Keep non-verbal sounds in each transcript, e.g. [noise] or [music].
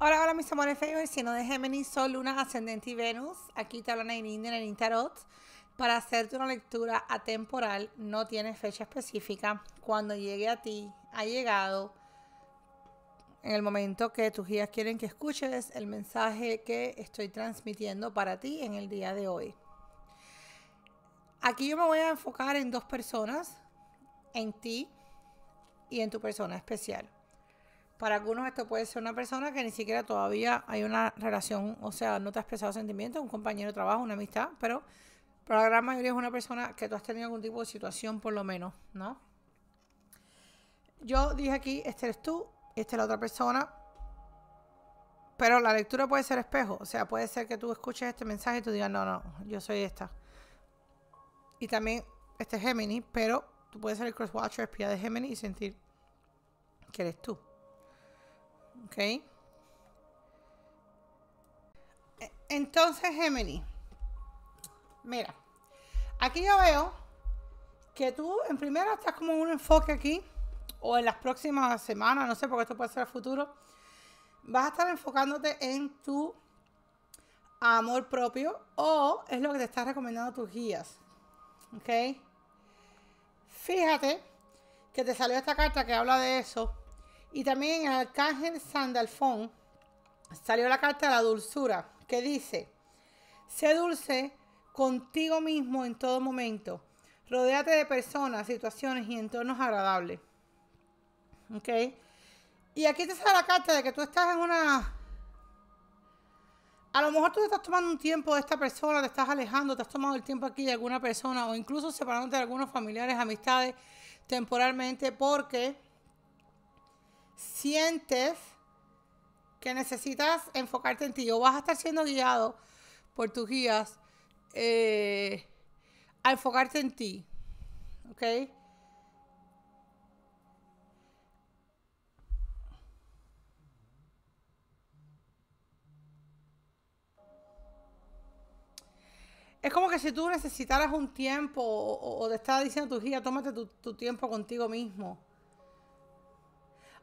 Hola, hola mis amores y sino de Géminis, Sol, Luna, Ascendente y Venus. Aquí te habla India en el Tarot para hacerte una lectura atemporal. No tiene fecha específica. Cuando llegue a ti, ha llegado en el momento que tus guías quieren que escuches el mensaje que estoy transmitiendo para ti en el día de hoy. Aquí yo me voy a enfocar en dos personas, en ti y en tu persona especial. Para algunos esto puede ser una persona que ni siquiera todavía hay una relación, o sea, no te ha expresado sentimientos, un compañero de trabajo, una amistad, pero para la gran mayoría es una persona que tú has tenido algún tipo de situación por lo menos, ¿no? Yo dije aquí, este eres tú, esta es la otra persona, pero la lectura puede ser espejo, o sea, puede ser que tú escuches este mensaje y tú digas, no, no, yo soy esta. Y también este es Géminis, pero tú puedes ser el crosswatcher, espía de Géminis y sentir que eres tú. Ok. E, entonces, Gemini, mira, aquí yo veo que tú en primera estás como un enfoque aquí, o en las próximas semanas, no sé, porque esto puede ser el futuro, vas a estar enfocándote en tu amor propio o es lo que te está recomendando tus guías. ¿Ok? Fíjate que te salió esta carta que habla de eso y también en Arcángel Sandalfón salió la carta de la dulzura, que dice, sé dulce contigo mismo en todo momento, rodéate de personas, situaciones y entornos agradables. ¿Ok? Y aquí te sale la carta de que tú estás en una... A lo mejor tú te estás tomando un tiempo de esta persona, te estás alejando, te has tomado el tiempo aquí de alguna persona o incluso separándote de algunos familiares, amistades temporalmente porque sientes que necesitas enfocarte en ti o vas a estar siendo guiado por tus guías eh, a enfocarte en ti. ¿Ok? Es como que si tú necesitaras un tiempo o, o te estaba diciendo tu guía, tómate tu, tu tiempo contigo mismo.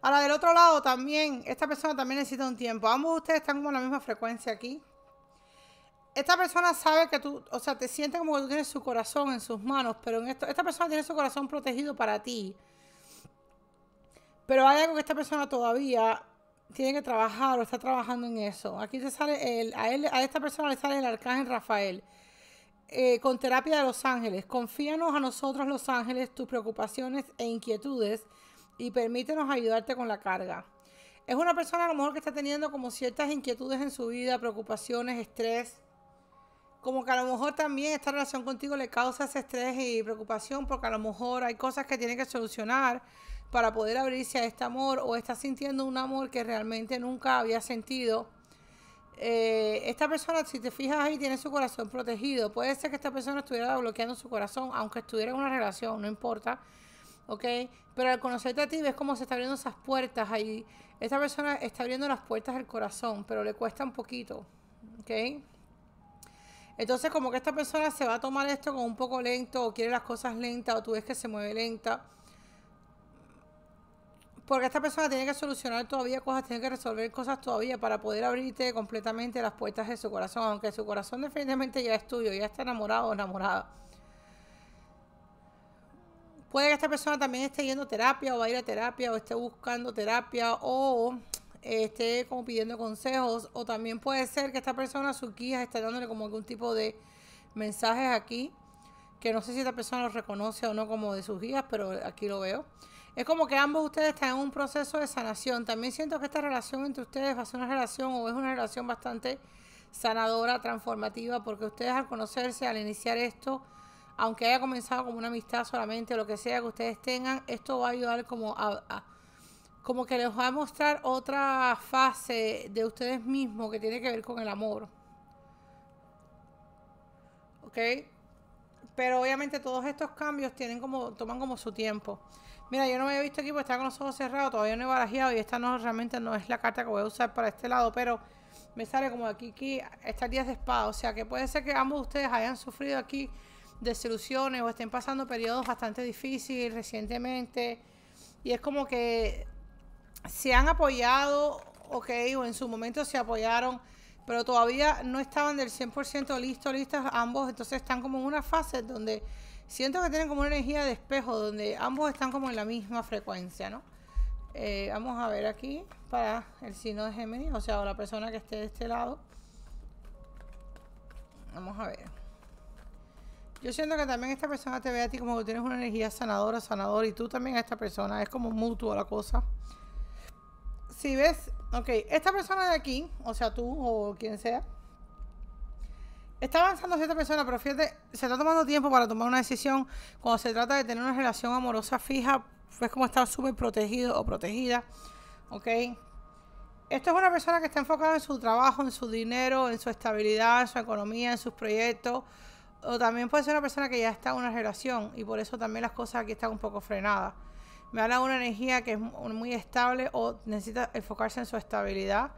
Ahora, del otro lado también, esta persona también necesita un tiempo. Ambos ustedes están como en la misma frecuencia aquí. Esta persona sabe que tú, o sea, te siente como que tú tienes su corazón en sus manos, pero en esto, esta persona tiene su corazón protegido para ti. Pero hay algo que esta persona todavía tiene que trabajar o está trabajando en eso. Aquí te sale el, a, él, a esta persona le sale el arcángel Rafael. Eh, con terapia de Los Ángeles. Confíanos a nosotros, Los Ángeles, tus preocupaciones e inquietudes y permítenos ayudarte con la carga. Es una persona a lo mejor que está teniendo como ciertas inquietudes en su vida, preocupaciones, estrés. Como que a lo mejor también esta relación contigo le causa ese estrés y preocupación porque a lo mejor hay cosas que tiene que solucionar para poder abrirse a este amor o está sintiendo un amor que realmente nunca había sentido. Eh, esta persona, si te fijas ahí, tiene su corazón protegido. Puede ser que esta persona estuviera bloqueando su corazón, aunque estuviera en una relación, no importa. Pero al conocerte a ti ves cómo se están abriendo esas puertas ahí. Esta persona está abriendo las puertas del corazón, pero le cuesta un poquito, Entonces como que esta persona se va a tomar esto con un poco lento o quiere las cosas lentas o tú ves que se mueve lenta. Porque esta persona tiene que solucionar todavía cosas, tiene que resolver cosas todavía para poder abrirte completamente las puertas de su corazón, aunque su corazón definitivamente ya es tuyo, ya está enamorado o enamorada. Puede que esta persona también esté yendo a terapia o va a ir a terapia o esté buscando terapia o esté como pidiendo consejos o también puede ser que esta persona, su guía, esté dándole como algún tipo de mensajes aquí que no sé si esta persona los reconoce o no como de sus guías, pero aquí lo veo. Es como que ambos ustedes están en un proceso de sanación. También siento que esta relación entre ustedes va a ser una relación o es una relación bastante sanadora, transformativa, porque ustedes al conocerse, al iniciar esto, aunque haya comenzado como una amistad solamente, lo que sea que ustedes tengan, esto va a ayudar como a, como que les va a mostrar otra fase de ustedes mismos que tiene que ver con el amor. ¿Ok? Pero obviamente todos estos cambios tienen como, toman como su tiempo. Mira, yo no me había visto aquí porque estaba con los ojos cerrados, todavía no he barajeado... y esta no realmente no es la carta que voy a usar para este lado, pero me sale como aquí, aquí, estas 10 de espada. O sea que puede ser que ambos de ustedes hayan sufrido aquí desilusiones o estén pasando periodos bastante difíciles recientemente. Y es como que se han apoyado, ok, o en su momento se apoyaron, pero todavía no estaban del 100% listos, listas ambos. Entonces están como en una fase donde siento que tienen como una energía de espejo, donde ambos están como en la misma frecuencia, ¿no? Eh, vamos a ver aquí para el signo de Géminis, o sea, o la persona que esté de este lado. Vamos a ver. Yo siento que también esta persona te ve a ti como que tienes una energía sanadora, sanador, y tú también a esta persona. Es como mutuo la cosa. Si ves, ok, esta persona de aquí, o sea tú o quien sea, está avanzando esta persona, pero fíjate, se está tomando tiempo para tomar una decisión. Cuando se trata de tener una relación amorosa fija, es como estar súper protegido o protegida, ok. Esto es una persona que está enfocada en su trabajo, en su dinero, en su estabilidad, en su economía, en sus proyectos o también puede ser una persona que ya está en una relación y por eso también las cosas aquí están un poco frenadas. Me habla de una energía que es muy estable o necesita enfocarse en su estabilidad.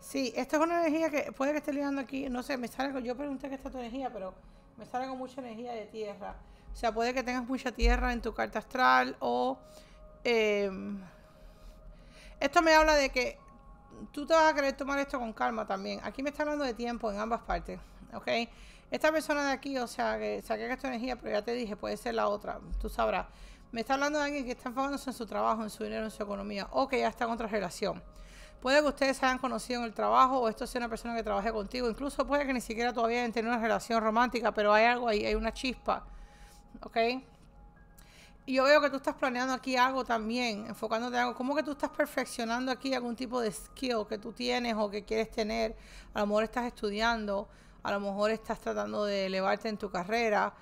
Sí, esto es una energía que puede que esté ligando aquí, no sé, me sale yo pregunté qué está tu energía, pero me sale con mucha energía de tierra. O sea, puede que tengas mucha tierra en tu carta astral o... Em, esto me habla de que tú te vas a querer tomar esto con calma también. Aquí me está hablando de tiempo en ambas partes, ¿ok? Esta persona de aquí, o sea, que saqué esta energía, pero ya te dije, puede ser la otra, tú sabrás. Me está hablando de alguien que está enfocándose en su trabajo, en su dinero, en su economía, o que ya está en otra relación. Puede que ustedes se hayan conocido en el trabajo o esto sea una persona que trabaje contigo. Incluso puede que ni siquiera todavía hayan tenido una relación romántica, pero hay algo ahí, hay una chispa. ¿Ok? yo veo que tú estás planeando aquí algo también, enfocándote en algo. ¿Cómo que tú estás perfeccionando aquí algún tipo de skill que tú tienes o que quieres tener? A lo mejor estás estudiando, a lo mejor estás tratando de elevarte en tu carrera,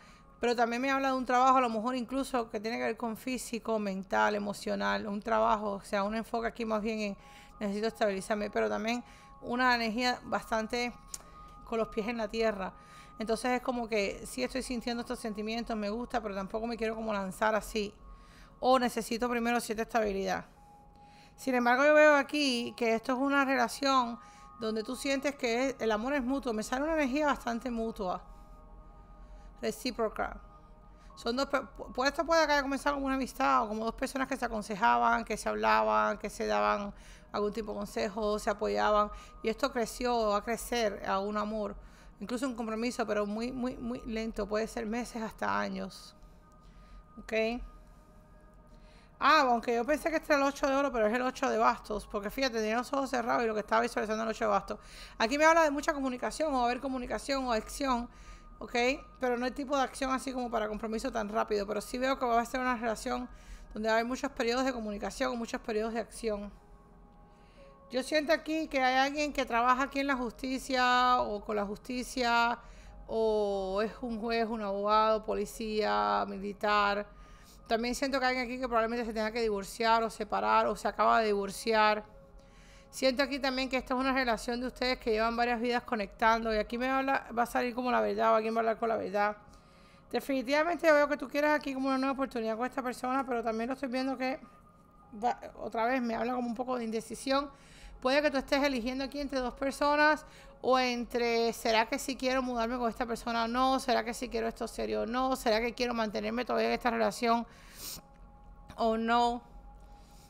pero también me habla de un trabajo, a lo mejor incluso que tiene que ver con físico, mental, emocional, un trabajo, o sea, un enfoque aquí más bien en necesito estabilizarme, pero también una energía bastante con los pies en la tierra. Entonces es como que si estoy sintiendo estos sentimientos, me gusta, pero tampoco me quiero como lanzar así. O necesito primero cierta estabilidad. Sin embargo, yo veo aquí que esto es una relación donde tú sientes que el amor es mutuo. Me sale una energía bastante mutua, recíproca. Son dos, esto puede comenzar como una amistad o como dos personas que se aconsejaban, que se hablaban, que se daban algún tipo de consejo, se apoyaban. Y esto creció, va a crecer a un amor Incluso un compromiso, pero muy, muy, muy lento. Puede ser meses hasta años. Ok. Ah, aunque yo pensé que este era el 8 de oro, pero es el 8 de bastos. Porque fíjate, tenía los ojos cerrados y lo que estaba visualizando el 8 de bastos. Aquí me habla de mucha comunicación, o haber comunicación, o acción. ¿Ok? Pero no hay tipo de acción así como para compromiso tan rápido. Pero sí veo que va a ser una relación donde va a haber muchos periodos de comunicación, muchos periodos de acción. Yo siento aquí que hay alguien que trabaja aquí en la justicia o con la justicia o es un juez, un abogado, policía, militar. También siento que hay alguien aquí que probablemente se tenga que divorciar o separar o se acaba de divorciar. Siento aquí también que esta es una relación de ustedes que llevan varias vidas conectando y aquí me va a, salir como la verdad o alguien va a hablar con la verdad. Definitivamente veo que tú quieres aquí como una nueva oportunidad con esta persona, pero también lo estoy viendo que otra vez me habla como un poco de indecisión Puede que tú estés eligiendo aquí entre dos personas o entre será que si sí quiero mudarme con esta persona o no, será que si sí quiero esto serio o no, será que quiero mantenerme todavía en esta relación o no.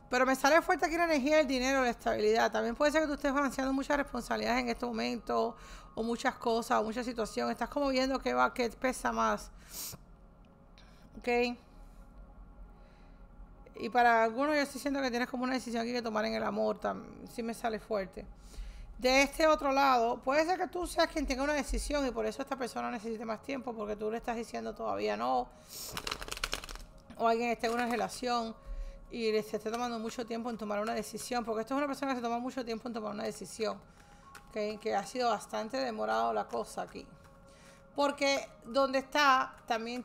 Pero me sale fuerte aquí la energía del dinero, la estabilidad. También puede ser que tú estés balanceando muchas responsabilidades en este momento o muchas cosas o muchas situaciones. Estás como viendo qué va, qué pesa más. ¿Ok? Y para algunos yo estoy siento que tienes como una decisión que, hay que tomar en el amor, también, si me sale fuerte. De este otro lado, puede ser que tú seas quien tenga una decisión y por eso esta persona necesite más tiempo, porque tú le estás diciendo todavía no. O alguien esté en una relación y le esté tomando mucho tiempo en tomar una decisión, porque esto es una persona que se toma mucho tiempo en tomar una decisión, que ha sido bastante demorado la cosa aquí. Porque donde está, también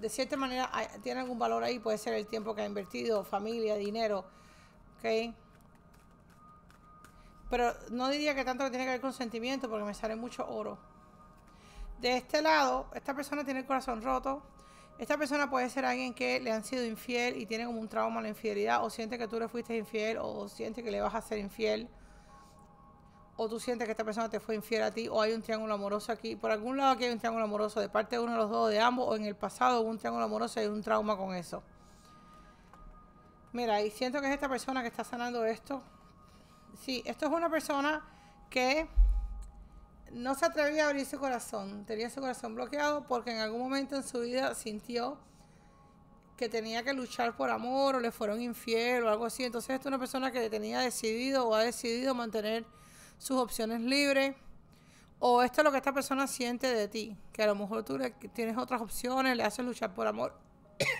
de cierta manera tiene algún valor ahí, puede ser el tiempo que ha invertido, familia, dinero, ¿ok? Pero no diría que tanto que tiene que ver con sentimiento porque me sale mucho oro. De este lado, esta persona tiene el corazón roto. Esta persona puede ser alguien que le han sido infiel y tiene como un trauma a la infidelidad o siente que tú le fuiste infiel o siente que le vas a ser infiel o tú sientes que esta persona te fue infiel a ti, o hay un triángulo amoroso aquí. Por algún lado aquí hay un triángulo amoroso de parte de uno de los dos, de ambos, o en el pasado hubo un triángulo amoroso y hay un trauma con eso. Mira, y siento que es esta persona que está sanando esto. Sí, esto es una persona que no se atrevía a abrir su corazón. Tenía su corazón bloqueado porque en algún momento en su vida sintió que tenía que luchar por amor o le fueron infiel o algo así. Entonces, esto es una persona que tenía decidido o ha decidido mantener sus opciones libres o esto es lo que esta persona siente de ti, que a lo mejor tú tienes otras opciones, le haces luchar por amor.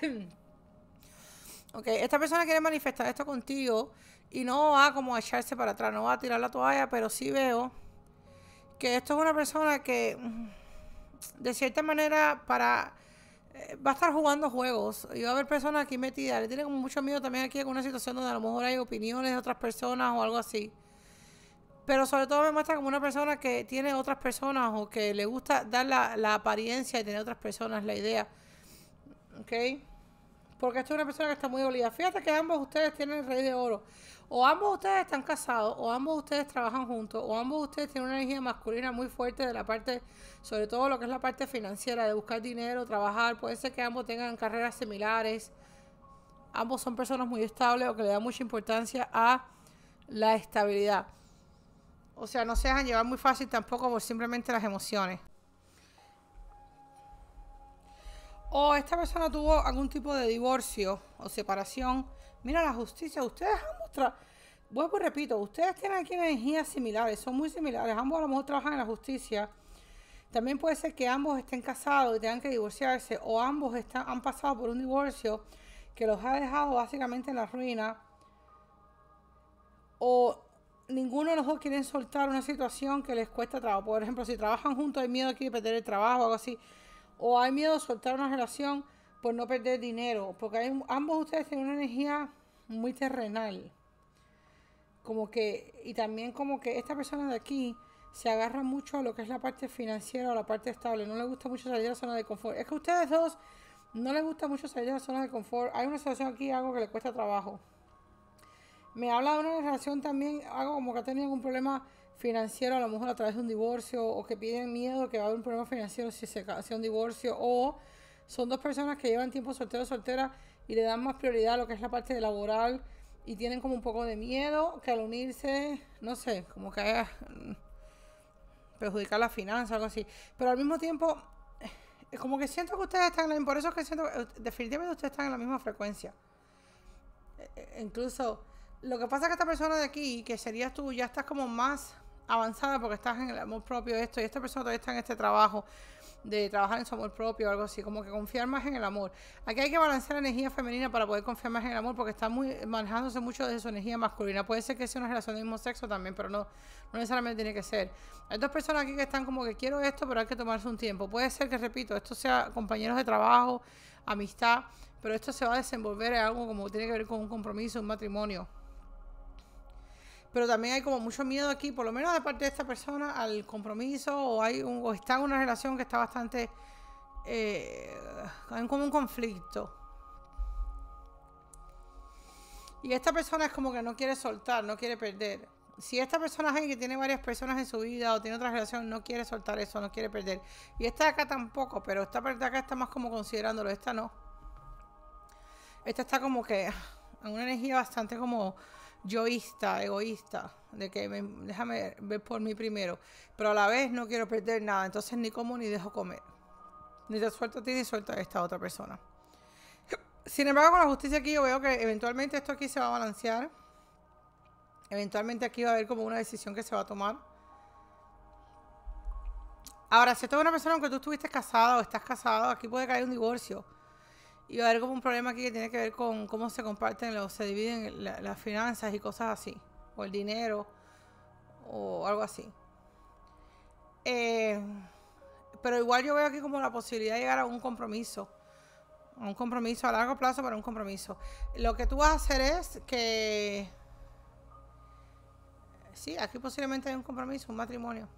[coughs] ok, esta persona quiere manifestar esto contigo y no va como a echarse para atrás, no va a tirar la toalla, pero sí veo que esto es una persona que mm, de cierta manera para eh, va a estar jugando juegos y va a haber personas aquí metidas, le tiene como mucho miedo también aquí en una situación donde a lo mejor hay opiniones de otras personas o algo así pero sobre todo me muestra como una persona que tiene otras personas o que le gusta dar la, apariencia de tener otras personas, la idea. ¿Ok? Porque esta es una persona que está muy olida. Fíjate que ambos ustedes tienen el rey de oro. O ambos ustedes están casados, o ambos ustedes trabajan juntos, o ambos ustedes tienen una energía masculina muy fuerte de la parte, sobre todo lo que es la parte financiera, de buscar dinero, trabajar. Puede ser que ambos tengan carreras similares. Ambos son personas muy estables o que le dan mucha importancia a la estabilidad. O sea, no se dejan llevar muy fácil tampoco por simplemente las emociones. O esta persona tuvo algún tipo de divorcio o separación. Mira la justicia, ustedes han mostrado. Vuelvo y repito, ustedes tienen aquí energías similares, son muy similares. Ambos a lo mejor trabajan en la justicia. También puede ser que ambos estén casados y tengan que divorciarse, o ambos están, han pasado por un divorcio que los ha dejado básicamente en la ruina. O ninguno de los dos quieren soltar una situación que les cuesta trabajo. Por ejemplo, si trabajan juntos, hay miedo aquí de perder el trabajo o algo así. O hay miedo de soltar una relación por no perder dinero. Porque ambos ustedes tienen una energía muy terrenal. Como que, y también como que esta persona de aquí se agarra mucho a lo que es la parte financiera o la parte estable. No le gusta mucho salir de la zona de confort. Es que a ustedes dos no les gusta mucho salir de la zona de confort. Hay una situación aquí, algo que le cuesta trabajo. Me habla de una relación también, algo como que ha tenido un problema financiero, a lo mejor a través de un divorcio, o que piden miedo que va a haber un problema financiero si se hace un divorcio, o son dos personas que llevan tiempo soltero soltera y le dan más prioridad a lo que es la parte laboral y tienen como un poco de miedo que al unirse, no sé, como que mm, perjudicar la finanza, algo así. Pero al mismo tiempo, eh, como que siento que ustedes están, en, por eso es que siento, eh, definitivamente ustedes están en la misma frecuencia. Eh, incluso lo que pasa es que esta persona de aquí, que sería tú, ya estás como más avanzada porque estás en el amor propio esto y esta persona todavía está en este trabajo de trabajar en su amor propio o algo así, como que confiar más en el amor. Aquí hay que balancear la energía femenina para poder confiar más en el amor porque está muy manejándose mucho de su energía masculina. Puede ser que sea una relación del mismo sexo también, pero no, no necesariamente tiene que ser. Hay dos personas aquí que están como que quiero esto, pero hay que tomarse un tiempo. Puede ser que, repito, esto sea compañeros de trabajo, amistad, pero esto se va a desenvolver en algo como tiene que ver con un compromiso, un matrimonio pero también hay como mucho miedo aquí, por lo menos de parte de esta persona, al compromiso o, hay un, o está en una relación que está bastante... Eh, como un conflicto. Y esta persona es como que no quiere soltar, no quiere perder. Si esta persona es alguien que tiene varias personas en su vida o tiene otra relación, no quiere soltar eso, no quiere perder. Y esta de acá tampoco, pero esta de acá está más como considerándolo, esta no. Esta está como que en una energía bastante como yoísta, egoísta, de que déjame ver por mí primero, pero a la vez no quiero perder nada, entonces ni como ni dejo comer. Ni te suelto a ti ni suelta a esta otra persona. Sin embargo, con la justicia aquí yo veo que eventualmente esto aquí se va a balancear. Eventualmente aquí va a haber como una decisión que se va a tomar. Ahora, si esto es una persona, aunque tú estuviste casado o estás casado, aquí puede caer un divorcio y va haber como un problema aquí que tiene que ver con cómo se comparten, o se dividen las finanzas y cosas así, o el dinero, o algo así. Eh, pero igual yo veo aquí como la posibilidad de llegar a un compromiso, a un compromiso a largo plazo, pero un compromiso. Lo que tú vas a hacer es que, sí, aquí posiblemente hay un compromiso, un matrimonio.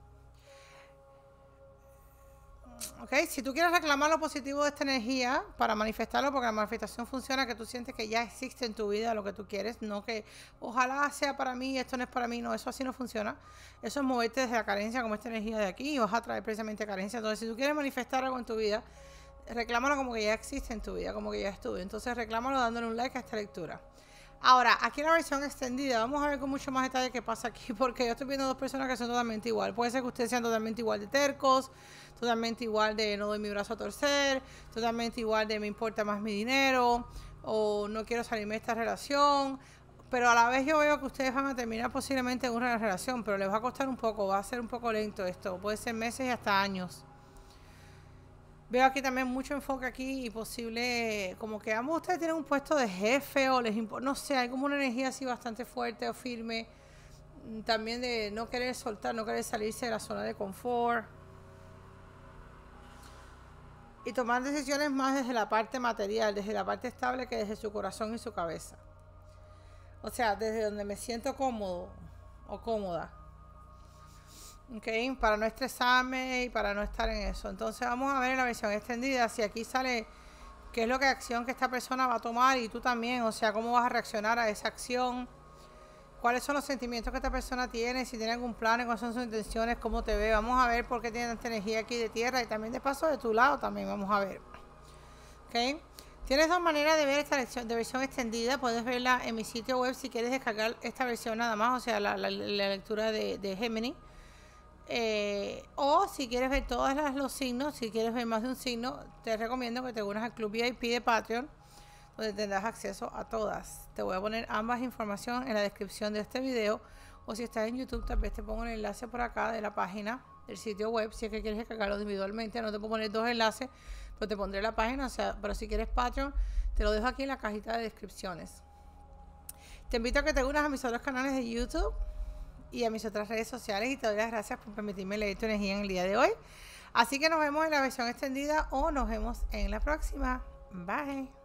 ¿okay? Si tú quieres reclamar lo positivo de esta energía para manifestarlo, porque la manifestación funciona que tú sientes que ya existe en tu vida lo que tú quieres, no que ojalá sea para mí, esto no es para mí, no, eso así no funciona. Eso es moverte desde la carencia, como esta energía de aquí, y vas a traer precisamente carencia. Entonces, si tú quieres manifestar algo en tu vida, reclámalo como que ya existe en tu vida, como que ya estuvo. Entonces, reclámalo dándole un like a esta lectura. Ahora, aquí en la versión extendida, vamos a ver con mucho más detalle qué pasa aquí, [laughs] porque yo estoy viendo dos personas que son totalmente igual. Puede ser que ustedes sean totalmente igual de tercos, totalmente igual de no doy mi brazo a torcer, totalmente igual de me importa más mi dinero, o no quiero salirme de esta relación. Pero a la vez yo veo que ustedes van a terminar posiblemente en una relación, pero les va a costar un poco, va a ser un poco lento esto, puede ser meses y hasta años. Veo aquí también mucho enfoque aquí y posible, como que ambos ustedes tienen un puesto de jefe o les importa, no sé, hay como una energía así bastante fuerte o firme, mm, también de no querer soltar, no querer salirse de la zona de confort y tomar decisiones más desde la parte material, desde la parte estable que desde su corazón y su cabeza. O sea, desde donde me siento cómodo o cómoda para no estresarme y para no estar en eso. Entonces vamos a ver en la versión extendida si aquí sale qué es lo que acción que esta persona va a tomar y tú también, o sea, cómo vas a reaccionar a esa acción, cuáles son los sentimientos que esta persona tiene, si tiene algún plan, cuáles son sus intenciones, cómo te ve. Vamos a ver por qué tiene tanta energía aquí de tierra y también de paso de tu lado también, vamos a ver. Tienes dos maneras de ver esta versión, extendida. Puedes verla en mi sitio web si quieres descargar esta versión nada más, o sea, la, lectura de, de Gemini. Eh, o si quieres ver todos los signos, si quieres ver más de un signo, te recomiendo que te unas al Club VIP de Patreon, donde tendrás acceso a todas. Te voy a poner ambas información en la descripción de este video. O si estás en YouTube, tal vez te pongo un enlace por acá de la página del sitio web. Si es que quieres descargarlo individualmente, no te puedo poner dos enlaces, pero te pondré la página. O sea, pero si quieres Patreon, te lo dejo aquí en la cajita de descripciones. Te invito a que te unas a mis otros canales de YouTube y a mis otras redes sociales y te doy las gracias por permitirme leer tu energía en el día de hoy. Así que nos vemos en la versión extendida o nos vemos en la próxima. Bye.